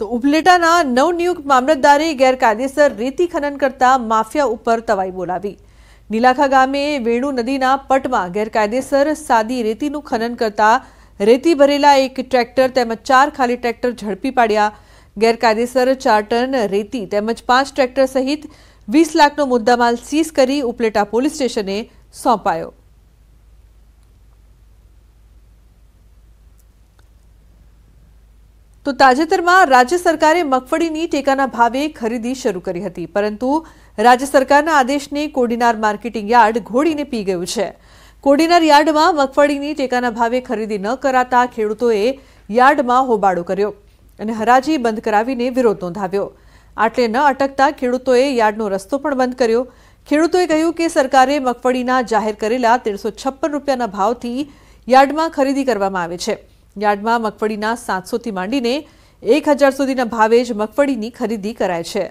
તો ઉપલેટાના નવનિયુક્ત મામલતદારે ગેરકાયદેસર રેતી ખનન કરતા માફિયા ઉપર તવાઈ બોલાવી નીલાખા ગામે વેણુ નદીના પટમાં ગેરકાયદેસર સાદી રેતીનું ખનન કરતા રેતી ભરેલા એક ટ્રેક્ટર તેમજ ચાર ખાલી ટ્રેક્ટર ઝડપી પાડ્યા ગેરકાયદેસર ચાર ટન રેતી તેમજ પાંચ ટ્રેક્ટર સહિત વીસ લાખનો મુદ્દામાલ સીઝ કરી ઉપલેટા પોલીસ સ્ટેશને સોંપાયો તો તાજેતરમાં રાજ્ય સરકારે મગફળીની ટેકાના ભાવે ખરીદી શરૂ કરી હતી પરંતુ રાજ્ય સરકારના આદેશને કોડીનાર માર્કેટિંગ યાર્ડ ઘોડીને પી ગયું છે કોડીનાર યાર્ડમાં મગફળીની ટેકાના ભાવે ખરીદી ન કરાતા ખેડૂતોએ યાર્ડમાં હોબાળો કર્યો અને હરાજી બંધ કરાવીને વિરોધ નોંધાવ્યો આટલે ન અટકતા ખેડૂતોએ યાર્ડનો રસ્તો પણ બંધ કર્યો ખેડૂતોએ કહ્યું કે સરકારે મગફળીના જાહેર કરેલા ત્રણસો રૂપિયાના ભાવથી યાર્ડમાં ખરીદી કરવામાં આવે છે યાર્ડમાં મગફળીના સાતસોથી માંડીને એક હજાર સુધીના ભાવે જ મગફળીની ખરીદી કરાય છે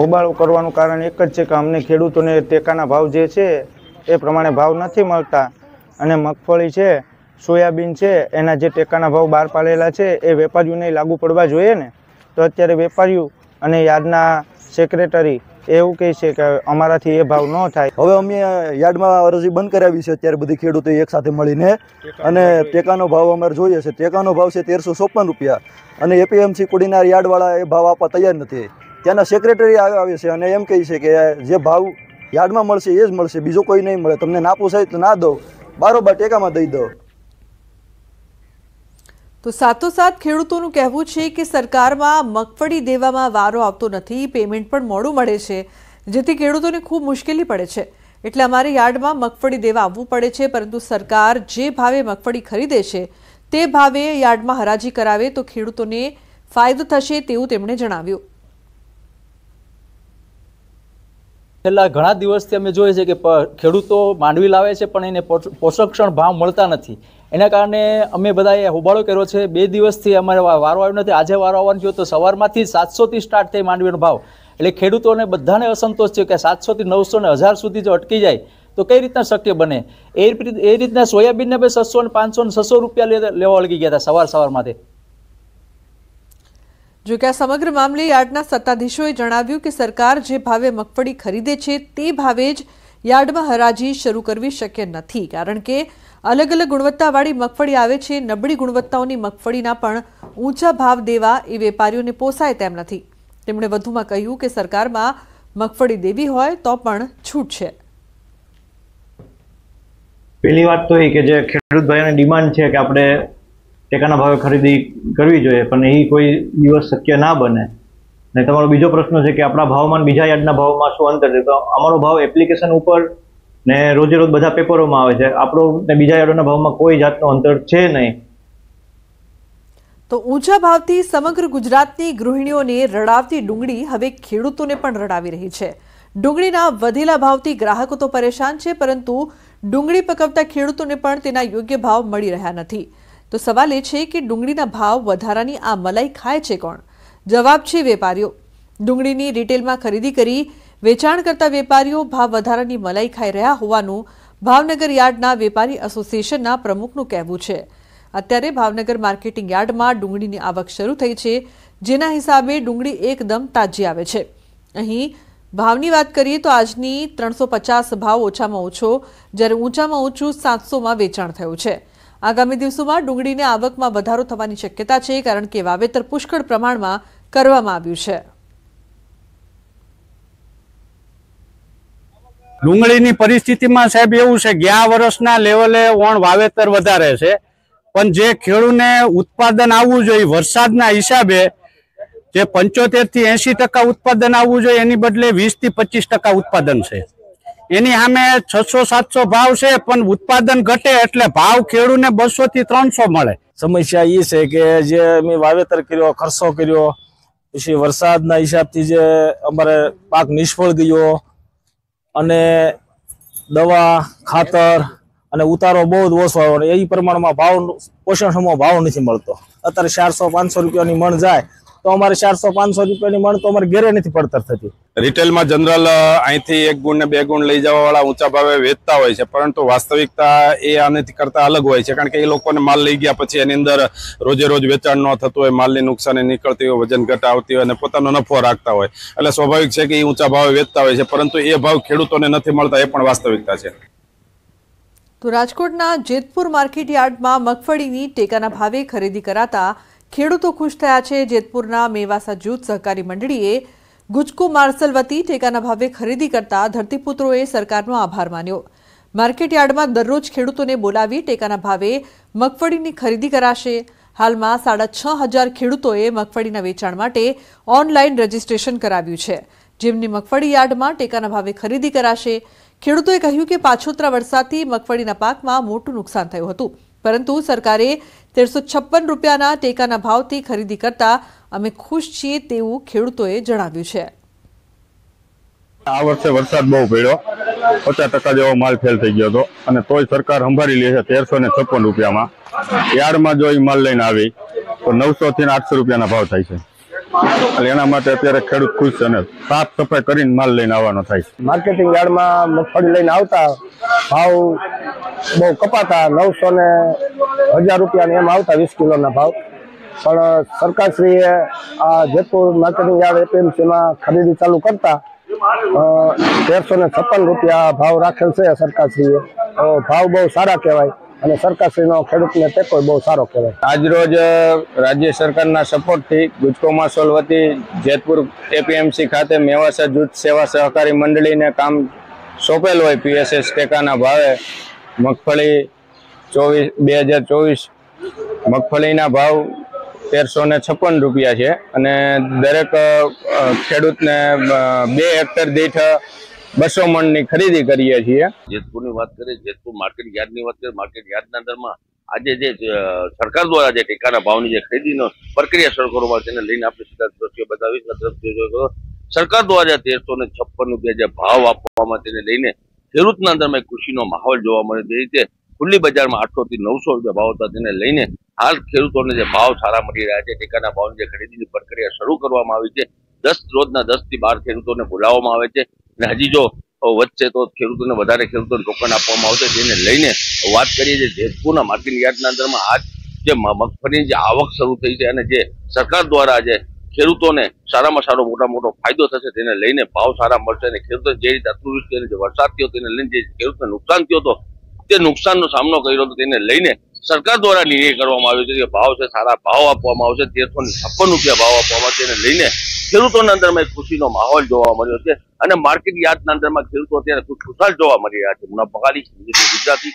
હોબાળો કરવાનું કારણ એક જ છે કે અમને ખેડૂતોને ટેકાના ભાવ જે છે એ પ્રમાણે ભાવ નથી મળતા અને મગફળી છે સોયાબીન છે એના જે ટેકાના ભાવ બહાર પાડેલા છે એ વેપારીઓને લાગુ પડવા જોઈએ ને તો અત્યારે વેપારીઓ અને યાદના સેક્રેટરી એવું કહે છે કે અમારાથી એ ભાવ ન થાય હવે અમે યાર્ડમાં અરજી બંધ કરાવી છે અત્યારે બધી ખેડૂતો એકસાથે મળીને અને ટેકાનો ભાવ અમારે જોઈએ છે ટેકાનો ભાવ છે તેરસો ચોપન રૂપિયા અને એપીએમસી કુડીનાર યાર્ડવાળા એ ભાવ આપવા તૈયાર નથી ત્યાંના સેક્રેટરી આવે છે અને એમ કહે છે કે જે ભાવ યાર્ડમાં મળશે એ જ મળશે બીજો કોઈ નહીં મળે તમને ના પોસાય તો ના દો બારોબાર ટેકામાં દઈ દો તો સાથોસાથ ખેડૂતોનું કહેવું છે કે સરકારમાં મગફળી દેવામાં વારો આવતો નથી પેમેન્ટ પણ મોડું મળે છે જેથી ખેડૂતોને ખૂબ મુશ્કેલી પડે છે એટલે અમારી યાર્ડમાં મગફળી દેવા આવવું પડે છે પરંતુ સરકાર જે ભાવે મગફળી ખરીદે છે તે ભાવે યાર્ડમાં હરાજી કરાવે તો ખેડૂતોને ફાયદો થશે તેવું તેમણે જણાવ્યું છેલ્લા ઘણા દિવસથી અમે જોઈએ છીએ કે ખેડૂતો માંડવી લાવે છે પણ એને પોષક્ષણ ભાવ મળતા નથી એના કારણે અમે બધાએ હોબાળો કર્યો છે બે દિવસથી અમારે વારો આવ્યો નથી આજે વારો આવવાનો થયો તો સવારમાંથી સાતસોથી સ્ટાર્ટ થઈ માંડવીનો ભાવ એટલે ખેડૂતોને બધાને અસંતોષ થયો કે સાતસોથી નવસો ને હજાર સુધી જો અટકી જાય તો કઈ રીતના શક્ય બને એ એ રીતના સોયાબીનને ભાઈ છસો ને પાંચસો ને છસો રૂપિયા લેવા લગી ગયા હતા સવાર સવારમાંથી જો કે આ સમગ્ર મામલે યાર્ડના સત્તાધીશોએ જણાવ્યું કે સરકાર જે ભાવે મગફળી ખરીદે છે તે ભાવે જ યાર્ડમાં હરાજી શરૂ કરવી શક્ય નથી કારણ કે અલગ અલગ ગુણવત્તાવાળી મગફળી આવે છે નબળી ગુણવત્તાઓની મગફળીના પણ ઊંચા ભાવ દેવા એ વેપારીઓને પોસાય તેમ નથી તેમણે વધુમાં કહ્યું કે સરકારમાં મગફળી દેવી હોય તો પણ છૂટ છે પહેલી વાત તો એ કે જે ખેડૂત ભાઈઓની ડિમાન્ડ છે કે આપણે ટેકાના ભાવે ખરીદી કરવી જોઈએ પણ એ કોઈ દિવસ શક્ય ના બને ને તમારો બીજો પ્રશ્ન છે કે આપણા ભાવમાં બીજા યાર્ડના ભાવમાં શું અંતર છે તો અમારો ભાવ એપ્લિકેશન ઉપર ને રોજે રોજ બધા પેપરોમાં આવે છે આપણો ને બીજા યાર્ડોના ભાવમાં કોઈ જાતનું અંતર છે નહીં તો ઊંચા ભાવથી સમગ્ર ગુજરાતની ગૃહિણીઓને રડાવતી ડુંગળી હવે ખેડૂતોને પણ રડાવી રહી છે ડુંગળીના વધેલા ભાવથી ગ્રાહકો તો પરેશાન છે પરંતુ ડુંગળી પકવતા ખેડૂતોને પણ તેના યોગ્ય ભાવ મળી રહ્યા નથી તો સવાલ એ છે કે ડુંગળીના ભાવ વધારાની આ મલાઈ ખાય છે કોણ જવાબ છે વેપારીઓ ડુંગળીની રિટેલમાં ખરીદી કરી વેચાણ કરતા વેપારીઓ ભાવ વધારાની મલાઈ ખાઈ રહ્યા હોવાનું ભાવનગર યાર્ડના વેપારી એસોસિએશનના પ્રમુખનું કહેવું છે અત્યારે ભાવનગર માર્કેટિંગ યાર્ડમાં ડુંગળીની આવક શરૂ થઈ છે જેના હિસાબે ડુંગળી એકદમ તાજી આવે છે અહીં ભાવની વાત કરીએ તો આજની ત્રણસો પચાસ ભાવ ઓછામાં ઓછો જ્યારે ઊંચામાં ઊંચું સાતસોમાં વેચાણ થયું છે આગામી દિવસોમાં ડુંગળીની આવકમાં વધારો થવાની શક્યતા છે કારણ કે વાવેતર પુષ્કળ પ્રમાણમાં કરવામાં આવ્યું છે ડુંગળીની પરિસ્થિતિમાં સાહેબ એવું છે ગયા વર્ષના લેવલે ઓણ વાવેતર વધારે છે પણ જે ખેડૂને ઉત્પાદન આવવું જોઈએ વરસાદના હિસાબે જે પંચોતેર થી એસી ટકા ઉત્પાદન આવવું જોઈએ એની બદલે વીસ થી પચીસ ટકા ઉત્પાદન છે એની સામે છસો સાતસો ભાવ છે પણ ઉત્પાદન ઘટે એટલે ભાવ ખેડૂને બસો થી ત્રણસો મળે સમસ્યા એ છે કે જે મેં વાવેતર કર્યો ખર્ચો કર્યો પછી વરસાદના હિસાબથી જે અમારે પાક નિષ્ફળ ગયો અને દવા ખાતર અને ઉતારો બહુ જ ઓછો આવ્યો એ પ્રમાણમાં ભાવ પોષણ સમો ભાવ નથી મળતો અત્યારે ચારસો પાંચસો રૂપિયાની મણ જાય તો અમારે ચારસો પાંચસો રૂપિયાની મણ તો અમારે ઘેરે નથી પડતર થતી રિટેલમાં જનરલ અહીંથી એક ગુણ ને બે ગુણ લઈ જવા વાળા ઊંચા ભાવે વેચતા હોય છે પરંતુ વાસ્તવિકતા એ આનેથી કરતા અલગ હોય છે કારણ કે એ લોકોને માલ લઈ ગયા પછી એની અંદર રોજે રોજ વેચાણ ન થતું હોય માલની નુકસાની નીકળતી હોય વજન ઘટાવતી હોય અને પોતાનો નફો રાખતા હોય એટલે સ્વાભાવિક છે કે એ ઊંચા ભાવે વેચતા હોય છે પરંતુ એ ભાવ ખેડૂતોને નથી મળતા એ પણ વાસ્તવિકતા છે તો રાજકોટના જેતપુર માર્કેટ યાર્ડમાં મગફળીની ટેકાના ભાવે ખરીદી કરાતા ખેડૂતો ખુશ થયા છે જેતપુરના મેવાસા જૂથ સહકારી મંડળીએ ગુજકો માર્સલ વતી ટેકાના ભાવે ખરીદી કરતા ધરતીપુત્રોએ સરકારનો આભાર માન્યો માર્કેટયાર્ડમાં દરરોજ ખેડૂતોને બોલાવી ટેકાના ભાવે મગફળીની ખરીદી કરાશે હાલમાં સાડા છ હજાર ખેડૂતોએ મગફળીના વેચાણ માટે ઓનલાઈન રજીસ્ટ્રેશન કરાવ્યું છે જેમની મગફળી યાર્ડમાં ટેકાના ભાવે ખરીદી કરાશે ખેડૂતોએ કહ્યું કે પાછોતરા વરસાદથી મગફળીના પાકમાં મોટું નુકસાન થયું હતું પરંતુ સરકારે તેરસો છપ્પન રૂપિયાના ટેકાના ભાવથી ખરીદી કરતા અમે ખુશ છીએ તેવું ખેડૂતોએ જણાવ્યું છે આ વર્ષે વરસાદ બહુ પડ્યો પચાસ ટકા જેવો માલ ફેલ થઈ ગયો હતો અને તોય સરકાર સંભાળી લે છે તેરસો ને છપ્પન રૂપિયામાં યાર્ડમાં જો એ માલ લઈને આવી તો નવસો થી આઠસો રૂપિયાના ભાવ થાય છે એટલે એના માટે અત્યારે ખેડૂત ખુશ છે અને સાફ સફાઈ કરીને માલ લઈને આવવાનો થાય માર્કેટિંગ યાર્ડમાં મગફળી લઈને આવતા ભાવ બહુ કપાતા નવસો ને હજાર રૂપિયાને એમ આવતા વીસ કિલોના ભાવ પણ સરકારશ્રીએ આ જેતપુર માર્કેટિંગ યાર્ડ એપીએમસીમાં ખરીદી ચાલુ કરતા તેરસો ને છપ્પન રૂપિયા ભાવ રાખેલ છે સરકારશ્રીએ ભાવ બહુ સારા કહેવાય અને સરકારશ્રીનો ખેડૂતને ટેકો બહુ સારો કહેવાય આજરોજ રાજ્ય સરકારના સપોર્ટથી ગુજકોમાં સોલવતી જેતપુર એપીએમસી ખાતે મેવાસા જૂથ સેવા સહકારી મંડળીને કામ સોંપેલ હોય પીએસએસ ટેકાના ભાવે મગફળી ચોવીસ બે હજાર ચોવીસ મગફળીના ભાવ તેરસો ને છપ્પન રૂપિયા છે અને દરેક ખેડૂતને બે હેક્ટર દીઠ બસો મણની ખરીદી કરીએ છીએ જેતપુરની વાત કરીએ જેતપુર માર્કેટ યાર્ડની વાત કરીએ માર્કેટ યાર્ડના અંદરમાં આજે જે સરકાર દ્વારા જે ટેકાના ભાવની જે ખરીદીનો પ્રક્રિયા શરૂ કરવામાં તેને લઈને આપણે સીધા દ્રશ્યો બતાવીશ સરકાર દ્વારા તેરસો ને છપ્પન રૂપિયા જે ભાવ આપવામાં તેને લઈને ખેડૂતના અંદરમાં એક ખુશીનો માહોલ જોવા મળે તે રીતે ખુલ્લી બજારમાં આઠસો થી નવસો રૂપિયા ભાવ હતા તેને લઈને હાલ ખેડૂતોને જે ભાવ સારા મળી રહ્યા છે ટેકાના ભાવની જે ખરીદીની પ્રક્રિયા શરૂ કરવામાં આવી છે દસ રોજના દસ થી બાર ખેડૂતોને બોલાવવામાં આવે છે હજી જો વચ્ચે તો ખેડૂતોને વધારે ખેડૂતોને ટોકન આપવામાં આવશે તેને લઈને વાત કરીએ જેતપુરના માર્કેટિંગ યાર્ડના અંદરમાં આજ જે મગફળીની જે આવક શરૂ થઈ છે અને જે સરકાર દ્વારા જે ખેડૂતોને સારામાં સારો મોટા મોટો ફાયદો થશે તેને લઈને ભાવ સારા મળશે અને ખેડૂતો જે રીતે અતિવૃષ્ટિ અને જે વરસાદ થયો તેને લઈને જે ખેડૂતને નુકસાન થયો હતો તે નુકસાનનો સામનો કર્યો હતો તેને લઈને સરકાર દ્વારા નિર્ણય કરવામાં આવ્યો છે કે ભાવ છે સારા ભાવ આપવામાં આવશે તેરસો છપ્પન રૂપિયા ભાવ આપવામાં તેને લઈને ખેડૂતોના અંદરમાં એક ખુશીનો માહોલ જોવા મળ્યો છે અને માર્કેટ યાર્ડના અંદરમાં ખેડૂતો અત્યારે ખુશખુશાલ જોવા મળી રહ્યા છે મુના ગુજરાતી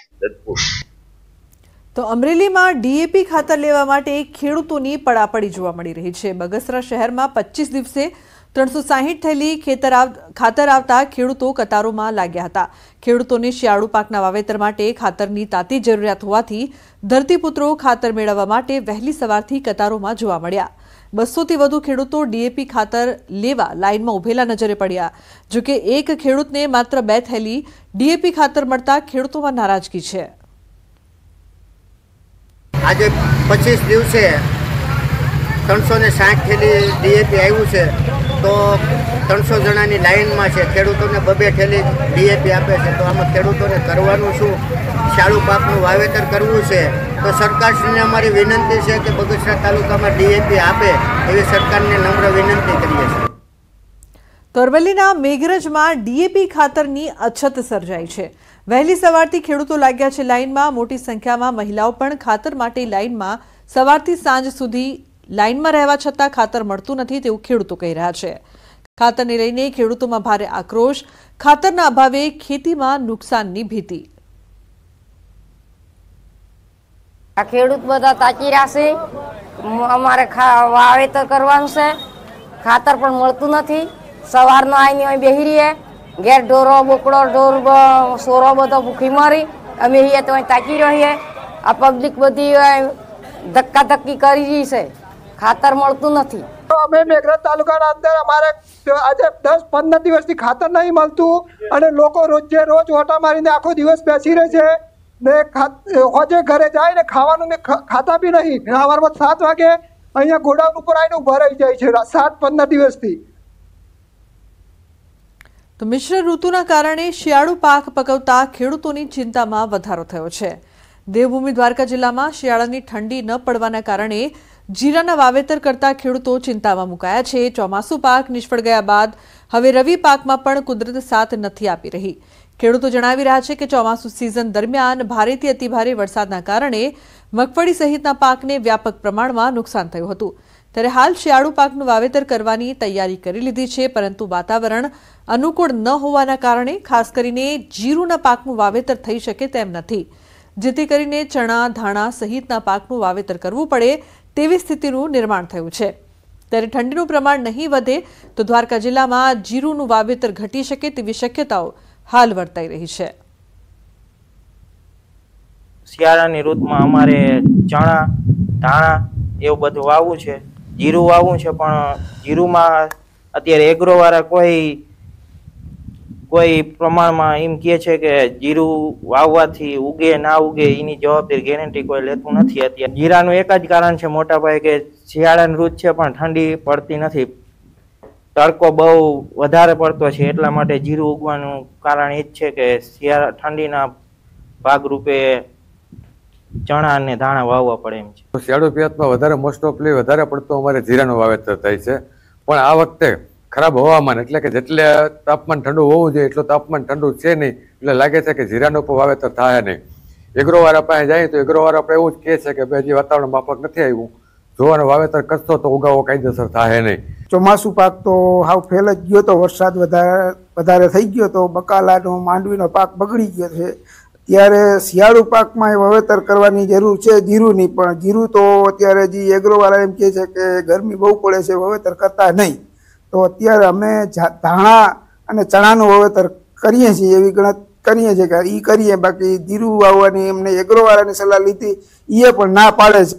તો અમરેલીમાં ડીએપી ખાતર લેવા માટે ખેડૂતોની પડાપડી જોવા મળી રહી છે બગસરા શહેરમાં પચીસ દિવસે ત્રણસો સાહીઠ થેલી ખેતર ખાતર આવતા ખેડૂતો કતારોમાં લાગ્યા હતા ખેડૂતોને શિયાળુ પાકના વાવેતર માટે ખાતરની તાતી જરૂરિયાત હોવાથી ધરતીપુત્રો ખાતર મેળવવા માટે વહેલી સવારથી કતારોમાં જોવા મળ્યા બસોથી વધુ ખેડૂતો ડીએપી ખાતર લેવા લાઇનમાં ઉભેલા નજરે પડ્યા જોકે એક ખેડૂતને માત્ર બે થેલી ડીએપી ખાતર મળતા ખેડૂતોમાં નારાજગી છે આજે પચીસ દિવસે ત્રણસો ને સાઠ થેલી ડીએપી આવ્યું છે તો ત્રણસો જણાની લાઇનમાં છે ખેડૂતોને બબે થેલી ડીએપી આપે છે તો આમાં ખેડૂતોને કરવાનું શું શાળુ પાકનું વાવેતર કરવું છે તો સરકારશ્રીને અમારી વિનંતી છે કે બગસરા તાલુકામાં ડીએપી આપે એવી સરકારને નમ્ર વિનંતી કરીએ છીએ તરવલીના મેઘરજમાં ડીએપી ખાતરની અછત સર્જાઈ છે વહેલી સવારથી ખેડૂતો લાગ્યા છે લાઇનમાં મોટી સંખ્યામાં મહિલાઓ પણ ખાતર માટે લાઇનમાં સવારથી સાંજ સુધી લાઇનમાં રહેવા છતાં ખાતર મળતું નથી તેવું ખેડૂતો કહી રહ્યા છે ખાતરને લઈને ખેડૂતોમાં ભારે આક્રોશ ખાતરના અભાવે ખેતીમાં નુકસાનની ભીતિ આ ખેડૂત બધા તાકી રહેશે અમારે વાવેતર કરવાનું છે ખાતર પણ મળતું નથી સવારનો આવીને અહીં બેહી રહીએ ઘેર ઢોરો બોકડો ઢોર સોરો બધો ભૂખી મારી અમે તો અહીં તાકી રહીએ આ પબ્લિક બધી ધક્કા ધક્કી કરી રહી છે ખાતર મળતું નથી અમે મેઘરજ તાલુકાના અંદર અમારે આજે દસ પંદર દિવસથી ખાતર નહીં મળતું અને લોકો રોજે રોજ ઓટા મારીને આખો દિવસ બેસી રહે છે ને હોજે ઘરે જાય ને ખાવાનું ને ખાતા બી નહીં સવારમાં સાત વાગે અહીંયા ગોડાઉન ઉપર આવીને ઊભા રહી જાય છે સાત પંદર દિવસથી તો મિશ્ર ઋતુના કારણે શિયાળુ પાક પકવતા ખેડૂતોની ચિંતામાં વધારો થયો છે દેવભૂમિ દ્વારકા જિલ્લામાં શિયાળાની ઠંડી ન પડવાના કારણે જીરાના વાવેતર કરતા ખેડૂતો ચિંતામાં મુકાયા છે ચોમાસુ પાક નિષ્ફળ ગયા બાદ હવે રવિ પાકમાં પણ કુદરત સાથ નથી આપી રહી ખેડૂતો જણાવી રહ્યા છે કે ચોમાસુ સિઝન દરમિયાન ભારેથી અતિભારે વરસાદના કારણે મગફળી સહિતના પાકને વ્યાપક પ્રમાણમાં નુકસાન થયું હતું ત્યારે હાલ શિયાળુ પાકનું વાવેતર કરવાની તૈયારી કરી લીધી છે પરંતુ વાતાવરણ અનુકૂળ ન હોવાના કારણે ખાસ કરીને જીરુના પાકનું વાવેતર થઈ શકે તેમ નથી જેથી કરીને ચણા ધાણા સહિતના પાકનું વાવેતર કરવું પડે તેવી સ્થિતિનું નિર્માણ થયું છે ત્યારે ઠંડીનું પ્રમાણ નહીં વધે તો દ્વારકા જિલ્લામાં જીરુનું વાવેતર ઘટી શકે તેવી શક્યતાઓ હાલ વર્તાઈ રહી છે શિયાળાની ઋતુમાં અમારે ચણા ધાણા એવું બધું વાવવું છે જીરું વાવવું છે પણ જીરુમાં અત્યારે એગ્રોવાળા કોઈ કોઈ પ્રમાણમાં એમ કહે છે કે જીરું વાવવાથી ઉગે ના ઉગે એની જવાબદારી ગેરંટી કોઈ લેતું નથી અત્યારે જીરાનું એક જ કારણ છે મોટા ભાઈ કે શિયાળાની ઋત છે પણ ઠંડી પડતી નથી તડકો બહુ વધારે પડતો છે એટલા માટે જીરું ઉગવાનું કારણ એ જ છે કે શિયાળા ઠંડીના ભાગરૂપે ચણા અને ધાણા વાવવા પડે એમ છે શિયાળુ પિયતમાં વધારે મોસ્ટ ઓફલી વધારે પડતો અમારે જીરાનું વાવેતર થાય છે પણ આ વખતે ખરાબ હવામાન એટલે કે જેટલે તાપમાન ઠંડુ હોવું જોઈએ એટલું તાપમાન ઠંડુ છે નહીં એટલે લાગે છે કે જીરાનો વાવેતર થાય નહીં એગ્રોવાળા પાસે જાય તો એગ્રોવાળા આપણે એવું જ કહે છે કે ભાઈ હજી વાતાવરણ માફક નથી આવ્યું જોવાનું વાવેતર કરશો તો ઉગાવો કાયદેસર થાય નહીં ચોમાસું પાક તો હાવ ફેલ જ ગયો તો વરસાદ વધારે વધારે થઈ ગયો તો બકાલાનો માંડવીનો પાક બગડી ગયો છે ત્યારે શિયાળુ પાકમાં એ વાવેતર કરવાની જરૂર છે જીરુની પણ જીરું તો અત્યારે જે એગ્રોવાળા એમ કહે છે કે ગરમી બહુ પડે છે વાવેતર કરતા નહીં તો અત્યારે અમે ધાણા અને ચણાનું વાવેતર કરીએ છીએ એવી ગણત કરીએ છીએ કે એ કરીએ બાકી ધીરુ વાવવાની એમને એગ્રોવાળાની સલાહ લીધી એ પણ ના પાડે છે